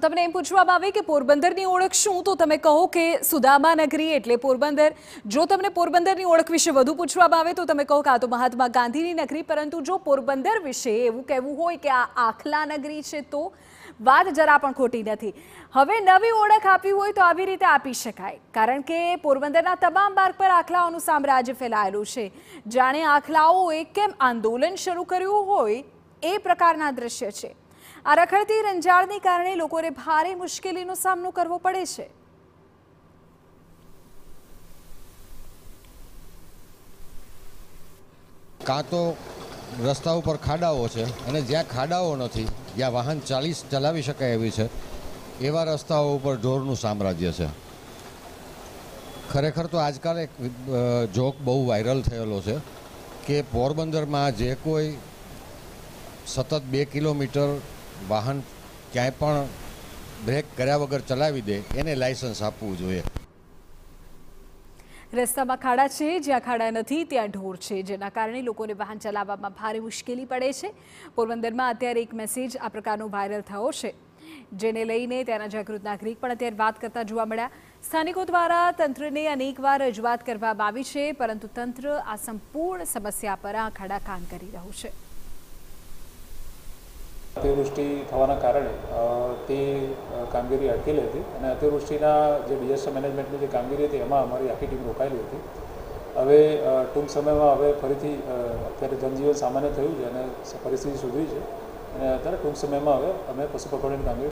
તમને એમ પૂછવામાં આવે કે પોરબંદરની ઓળખ શું તો તમે કહો કે સુદામા નગરી એટલે પોરબંદર જો તમને પોરબંદરની ઓળખ વિશે વધુ પૂછવામાં આવે તો તમે કહો કે આ તો મહાત્મા ગાંધીની નગરી પરંતુ જો પોરબંદર વિશે એવું કહેવું હોય કે આ આખલા નગરી છે તો વાત જરા પણ ખોટી નથી હવે નવી ઓળખ આપી હોય તો આવી રીતે આપી શકાય કારણ કે પોરબંદરના તમામ માર્ગ પર આખલાઓનું સામ્રાજ્ય ફેલાયેલું છે જાણે આખલાઓએ કેમ આંદોલન શરૂ કર્યું હોય એ પ્રકારના દ્રશ્ય છે આ રખડતી રંજાડને કારણે લોકોને ભારે મુશ્કેલીનો સામનો કરવો પડે છે કાં તો રસ્તા ઉપર ખાડાઓ છે અને જ્યાં ખાડાઓ નથી જ્યાં વાહન ચાલી ચલાવી શકાય એવી છે એવા રસ્તાઓ ઉપર ઢોરનું સામ્રાજ્ય છે ખરેખર તો આજકાલ એક જોક બહુ વાયરલ થયેલો છે કે પોરબંદરમાં જે કોઈ સતત બે કિલોમીટર વાહન ક્યાંય પણ બ્રેક કર્યા વગર ચલાવી દે એને લાયસન્સ આપવું જોઈએ રસ્તામાં ખાડા છે જ્યાં ખાડા નથી ત્યાં ઢોર છે જેના કારણે લોકોને વાહન ચલાવવામાં ભારે મુશ્કેલી પડે છે પોરબંદરમાં અત્યારે એક મેસેજ આ પ્રકારનો વાયરલ થયો છે જેને લઈને ત્યાંના જાગૃત નાગરિક પણ અત્યારે વાત કરતા જોવા મળ્યા સ્થાનિકો દ્વારા તંત્રને અનેકવાર રજૂઆત કરવામાં આવી છે પરંતુ તંત્ર આ સંપૂર્ણ સમસ્યા પર આ ખાડા કાન કરી રહ્યું છે અતિવૃષ્ટિ થવાના કારણે તે કામગીરી અટકેલી હતી અને અતિવૃષ્ટિના જે ડિઝાસ્ટર મેનેજમેન્ટની જે કામગીરી હતી એમાં અમારી આખી ટીમ રોકાયેલી હતી હવે ટૂંક સમયમાં હવે ફરીથી અત્યારે જનજીવન સામાન્ય થયું છે અને પરિસ્થિતિ સુધરી છે અને અત્યારે ટૂંક સમયમાં હવે અમે પશુ પકવણીની કામગીરી